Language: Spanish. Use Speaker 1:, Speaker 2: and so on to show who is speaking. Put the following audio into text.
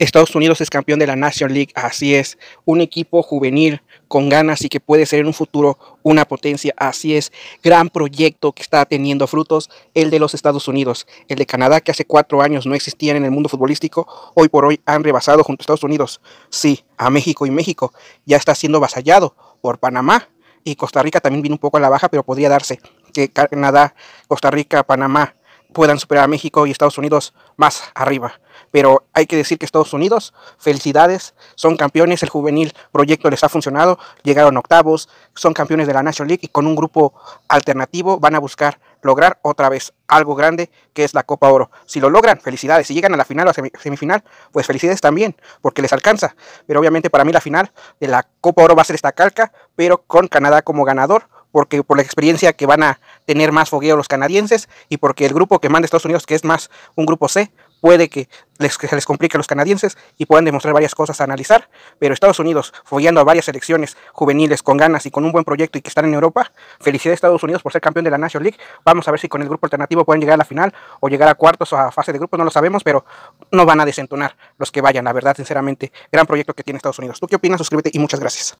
Speaker 1: Estados Unidos es campeón de la National League, así es. Un equipo juvenil con ganas y que puede ser en un futuro una potencia, así es. Gran proyecto que está teniendo frutos, el de los Estados Unidos. El de Canadá, que hace cuatro años no existían en el mundo futbolístico, hoy por hoy han rebasado junto a Estados Unidos. Sí, a México y México ya está siendo vasallado por Panamá. Y Costa Rica también viene un poco a la baja, pero podría darse que Canadá, Costa Rica, Panamá puedan superar a México y Estados Unidos más arriba. Pero hay que decir que Estados Unidos, felicidades, son campeones, el juvenil proyecto les ha funcionado, llegaron octavos, son campeones de la National League y con un grupo alternativo van a buscar lograr otra vez algo grande que es la Copa Oro. Si lo logran, felicidades. Si llegan a la final o a semifinal, pues felicidades también, porque les alcanza. Pero obviamente para mí la final de la Copa Oro va a ser esta calca, pero con Canadá como ganador porque por la experiencia que van a tener más fogueo los canadienses y porque el grupo que manda Estados Unidos, que es más un grupo C, puede que, les, se les complique a los canadienses y puedan demostrar varias cosas a analizar, pero Estados Unidos, fogueando a varias selecciones juveniles con ganas y con un buen proyecto y que están en Europa, felicidades a Estados Unidos por ser campeón de la National League, vamos a ver si con el grupo alternativo pueden llegar a la final o llegar a cuartos o a fase de grupo, no lo sabemos, pero no van a desentonar los que vayan, la verdad, sinceramente, gran proyecto que tiene Estados Unidos. ¿Tú qué opinas? Suscríbete y muchas gracias.